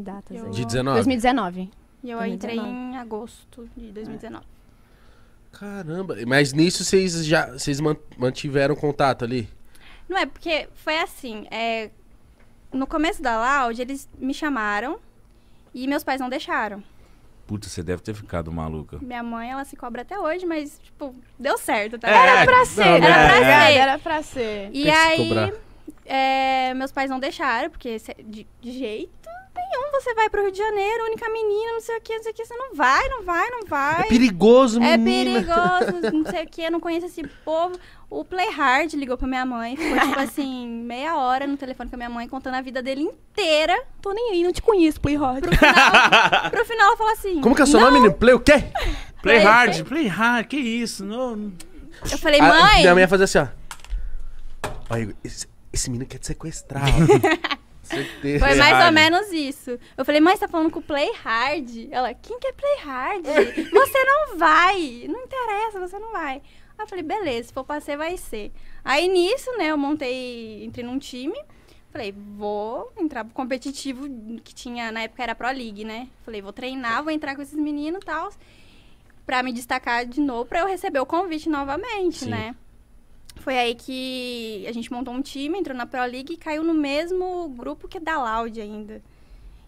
Datas eu... De 19? 2019. E eu 2019. entrei em agosto de 2019. Caramba, mas nisso vocês já vocês mantiveram contato ali? Não é, porque foi assim, é, no começo da lounge eles me chamaram e meus pais não deixaram. Puta, você deve ter ficado maluca. Minha mãe, ela se cobra até hoje, mas, tipo, deu certo, tá? É, era pra ser, não, era, é, pra ser. É, era pra ser. E Tem aí, é, meus pais não deixaram, porque de, de jeito nenhum você vai pro Rio de Janeiro, única menina, não sei o que, não sei o que. Você não vai, não vai, não vai. É perigoso, é menina. É perigoso, não sei o que, não conheço esse povo. O Playhard ligou pra minha mãe, ficou tipo assim, meia hora no telefone com a minha mãe, contando a vida dele inteira. Tô nem aí, não te conheço, Playhard. Pro final, pro final ela falou assim. Como que é o seu nome, menino? Play o quê? Playhard, Playhard, que isso? Não... Eu falei, mãe. A, minha mãe ia fazer assim, ó. esse, esse menino quer te sequestrar, ó. Certeza. Foi mais ou menos isso. Eu falei, mas você tá falando com o Play Hard? Ela, quem quer Play Hard? você não vai. Não interessa, você não vai. Aí eu falei, beleza, se for pra ser, vai ser. Aí nisso, né, eu montei, entrei num time. Falei, vou entrar pro competitivo que tinha, na época era Pro League, né? Falei, vou treinar, vou entrar com esses meninos e tal. Pra me destacar de novo, pra eu receber o convite novamente, Sim. né? Foi aí que a gente montou um time, entrou na Pro League e caiu no mesmo grupo que é da Loud ainda.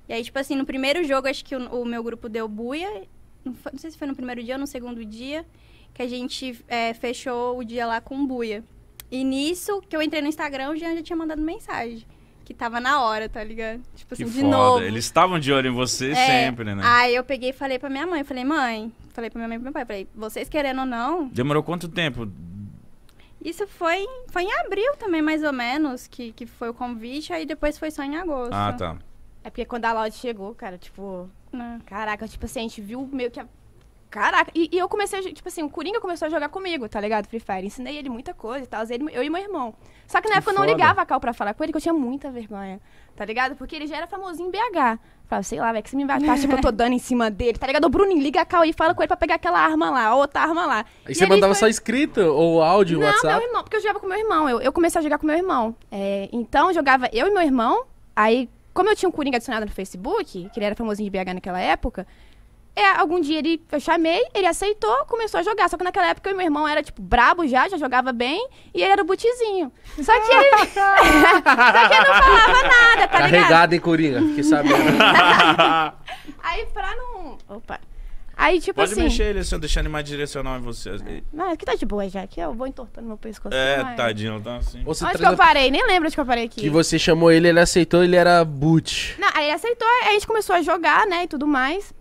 E aí, tipo assim, no primeiro jogo, acho que o, o meu grupo deu buia. Não, foi, não, sei se foi no primeiro dia ou no segundo dia, que a gente é, fechou o dia lá com buia. E nisso, que eu entrei no Instagram, o Jean já tinha mandado mensagem que tava na hora, tá ligado? Tipo assim, que de foda. novo. Eles estavam de olho em você é, sempre, né? Aí eu peguei e falei pra minha mãe, falei, mãe, falei pra minha mãe e pro meu pai, falei, vocês querendo ou não. Demorou quanto tempo isso foi, foi em abril também, mais ou menos, que, que foi o convite, aí depois foi só em agosto. Ah, tá. É porque quando a Lodge chegou, cara, tipo. Não. É. Caraca, tipo assim, a gente viu meio que a Caraca, e, e eu comecei, a, tipo assim, o Coringa começou a jogar comigo, tá ligado? Free Fire. Ensinei ele muita coisa e tal, ele, eu e meu irmão. Só que na que época foda. eu não ligava a Cal pra falar com ele, que eu tinha muita vergonha, tá ligado? Porque ele já era famosinho em BH. Fala, sei lá, velho, que você me vai achar que eu tô dando em cima dele, tá ligado? O Bruno liga a Cal e fala com ele pra pegar aquela arma lá, a outra arma lá. E, e você mandava foi... só escrito ou áudio, não, WhatsApp? Não, meu irmão, porque eu jogava com meu irmão, eu, eu comecei a jogar com meu irmão. É, então, jogava eu e meu irmão, aí, como eu tinha um Coringa adicionado no Facebook, que ele era famosinho em BH naquela época... É, algum dia ele, eu chamei, ele aceitou, começou a jogar. Só que naquela época meu irmão era, tipo, brabo já, já jogava bem, e ele era o butizinho. Só que ele. só que ele não falava nada, tá Carregado ligado? Carregado em Coringa, que sabe. Aí pra não. Opa. Aí, tipo Pode assim. Pode mexer ele assim, deixar ele mais direcional em você. Não, aqui tá de boa já, que eu vou entortando meu pescoço. É, mas... tadinho, tá assim. Você onde que eu parei? Nem lembro onde que eu parei aqui. Que você chamou ele, ele aceitou, ele era boot. Não, aí ele aceitou, aí a gente começou a jogar, né, e tudo mais.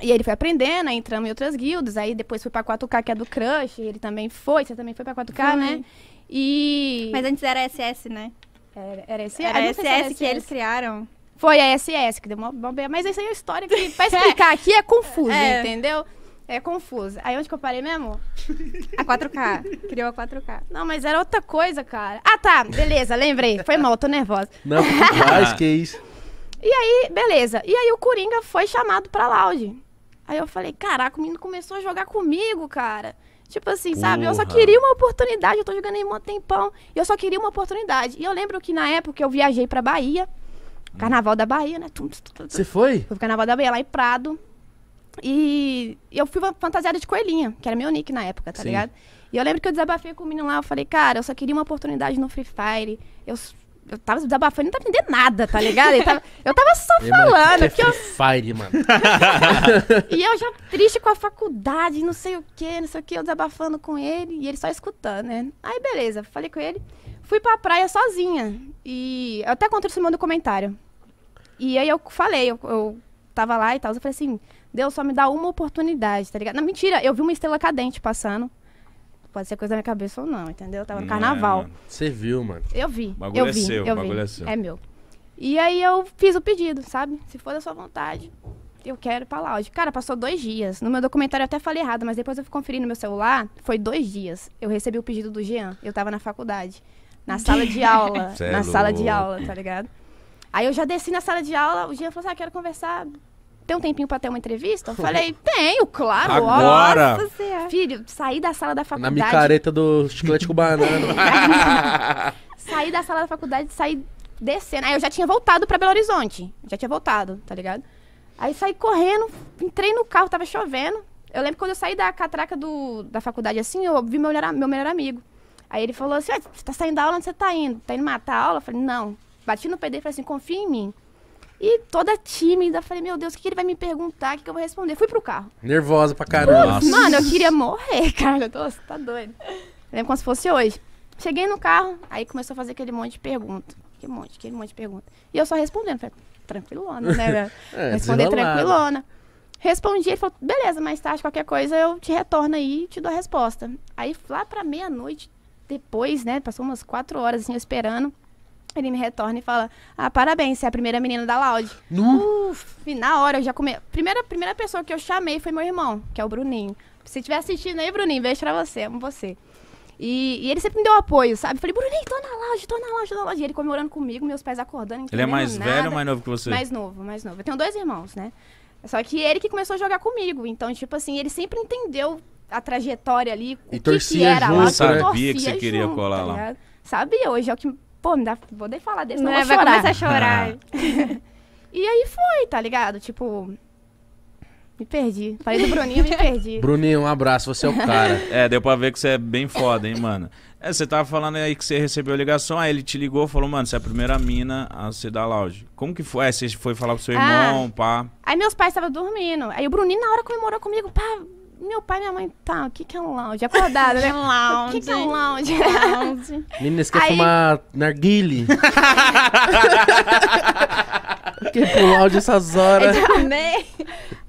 E ele foi aprendendo, aí entramos em outras guildas, aí depois foi pra 4K, que é do Crush, ele também foi, você também foi pra 4K, foi. né? E. Mas antes era SS, né? Era, era SS? Era SS, era SS que eles criaram. Foi a SS que deu uma bombeia, mas essa aí é a história que pra explicar aqui é confusa, é. entendeu? É confusa. Aí onde que eu parei mesmo? A 4K. Criou a 4K. Não, mas era outra coisa, cara. Ah, tá. Beleza, lembrei. Foi mal, tô nervosa. Não, mas que isso. E aí, beleza. E aí o Coringa foi chamado pra Loud. Aí eu falei, caraca, o menino começou a jogar comigo, cara. Tipo assim, Porra. sabe? Eu só queria uma oportunidade, eu tô jogando em um tempão, e eu só queria uma oportunidade. E eu lembro que na época eu viajei pra Bahia, hum. Carnaval da Bahia, né? Você foi? Foi pro Carnaval da Bahia, lá em Prado. E eu fui fantasiada de coelhinha, que era meu nick na época, tá Sim. ligado? E eu lembro que eu desabafei com o menino lá, eu falei, cara, eu só queria uma oportunidade no Free Fire. Eu eu tava desabafando, não tava entendendo nada, tá ligado? Eu tava, eu tava só e, falando. que eu... Fire, mano. e eu já triste com a faculdade, não sei o que, não sei o que, eu desabafando com ele e ele só escutando, né? Aí beleza, falei com ele, fui pra praia sozinha. E eu até contei isso no comentário. E aí eu falei, eu, eu tava lá e tal, eu falei assim, Deus só me dá uma oportunidade, tá ligado? Não, mentira, eu vi uma estrela cadente passando. Pode ser coisa da minha cabeça ou não, entendeu? Eu tava no carnaval. Você viu, mano. Eu vi. O bagulho eu é seu, eu bagulho vi. é seu. É meu. E aí eu fiz o pedido, sabe? Se for da sua vontade, eu quero ir pra lounge. Cara, passou dois dias. No meu documentário eu até falei errado, mas depois eu fui conferir no meu celular. Foi dois dias. Eu recebi o pedido do Jean. Eu tava na faculdade. Na sala de aula. É na sala de aula, tá ligado? Aí eu já desci na sala de aula, o Jean falou assim, ah, quero conversar tem um tempinho pra ter uma entrevista? Eu falei, tenho, claro. Agora! Nossa, filho, saí da sala da faculdade. Na micareta do chiclete com banana. saí da sala da faculdade, saí descendo. Aí eu já tinha voltado pra Belo Horizonte. Já tinha voltado, tá ligado? Aí saí correndo, entrei no carro, tava chovendo. Eu lembro quando eu saí da catraca do, da faculdade assim, eu vi meu melhor, meu melhor amigo. Aí ele falou assim: você tá saindo da aula, onde você tá indo? Tá indo matar a aula? Eu falei: não. Bati no PD e falei assim: confia em mim. E toda tímida, falei, meu Deus, o que, que ele vai me perguntar? O que, que eu vou responder? Fui pro carro. Nervosa pra caramba. Nossa. Mano, eu queria morrer, cara. Nossa, tá doido. Eu lembro como se fosse hoje. Cheguei no carro, aí começou a fazer aquele monte de pergunta. Aquele monte, aquele monte de pergunta. E eu só respondendo. Falei, tranquilona, né, velho? é, Responder tranquilona. Respondi, ele falou, beleza, mais tarde, qualquer coisa, eu te retorno aí e te dou a resposta. Aí lá pra meia-noite, depois, né, passou umas quatro horas assim, esperando. Ele me retorna e fala: Ah, parabéns, você é a primeira menina da Loud. No... Uf, na hora eu já comecei. Primeira, primeira pessoa que eu chamei foi meu irmão, que é o Bruninho. Se estiver assistindo aí, Bruninho, beijo pra você, amo você. E, e, ele sempre me deu apoio, sabe? Falei, Bruninho, tô na loja, tô na loja, tô na loja. E ele comemorando comigo, meus pais acordando. Ele é mais nada. velho ou mais novo que você? Mais novo, mais novo. Eu tenho dois irmãos, né? Só que ele que começou a jogar comigo. Então, tipo assim, ele sempre entendeu a trajetória ali. E o torcia que, que era junto, lá, que né? sabia que você queria junto, colar tá lá. Tá sabia, hoje é o que pô, me dá, vou nem falar desse, não, não vou é, vai chorar. começar a chorar. Ah. e aí foi, tá ligado? Tipo, me perdi. Falei do Bruninho, me perdi. Bruninho, um abraço, você é o cara. é, deu pra ver que você é bem foda, hein, mano. É, você tava falando aí que você recebeu a ligação, aí ele te ligou falou, mano, você é a primeira mina a se dar lounge. Como que foi? É, você foi falar pro seu ah. irmão, ah, pá. Aí meus pais estavam dormindo. Aí o Bruninho na hora comemorou comigo, pá, meu pai e minha mãe, tá, o que, que é um lounge? Acordado, né? lounge. O que, que é um lounge? lounge. Meninas, quer Aí... fumar narguile? que pro lounge essas horas? também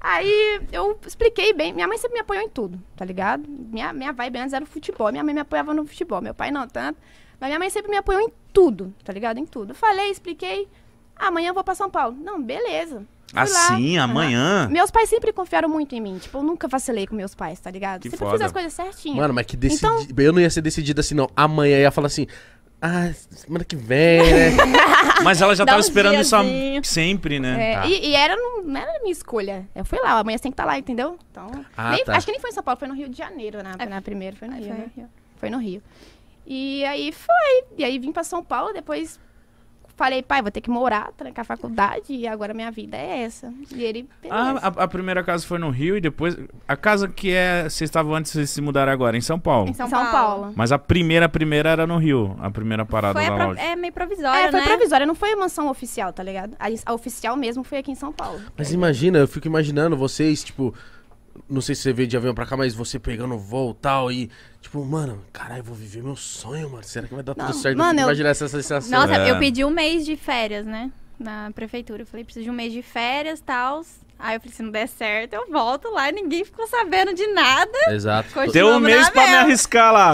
Aí eu expliquei bem. Minha mãe sempre me apoiou em tudo, tá ligado? Minha, minha vibe antes era o futebol. Minha mãe me apoiava no futebol, meu pai não tanto. Mas minha mãe sempre me apoiou em tudo, tá ligado? Em tudo. falei, expliquei. Amanhã eu vou pra São Paulo. Não, beleza. Assim, lá, amanhã. Meus pais sempre confiaram muito em mim. Tipo, eu nunca vacilei com meus pais, tá ligado? Que sempre foda. fiz as coisas certinho. Mano, mas que decidi... Então... Eu não ia ser decidida assim, não. Amanhã ia falar assim. Ah, semana que vem, né? Mas ela já Dá tava um esperando diazinho. isso sempre, né? É, tá. e, e, era, não, não era minha escolha. Eu fui lá, amanhã você tem que estar tá lá, entendeu? Então, ah, nem, tá. Acho que nem foi em São Paulo, foi no Rio de Janeiro, na, é. na primeira. Foi no, Rio, foi no né? Rio. Foi no Rio. E aí foi. E aí vim pra São Paulo, depois falei, pai, vou ter que morar, trancar a faculdade e agora minha vida é essa. E ele. a, a, primeira casa foi no Rio e depois. A casa que é. Vocês estavam antes, vocês se mudaram agora, em São Paulo. Em São, São Paulo. Paulo. Mas a primeira, a primeira era no Rio, a primeira parada foi da loja. É meio provisória. É, foi né? provisória, não foi a mansão oficial, tá ligado? A, a oficial mesmo foi aqui em São Paulo. Mas imagina, eu fico imaginando vocês, tipo não sei se você veio de avião pra cá, mas você pegando voo e tal, e tipo, mano, caralho, vou viver meu sonho, mano. Será que vai dar não, tudo certo? Mano, eu... Imaginar essa sensação. Nossa, é. eu pedi um mês de férias, né? Na prefeitura. Eu falei, preciso de um mês de férias e tal. Aí eu falei, se não der certo, eu volto lá. e Ninguém ficou sabendo de nada. Exato. Deu um mês pra me arriscar lá.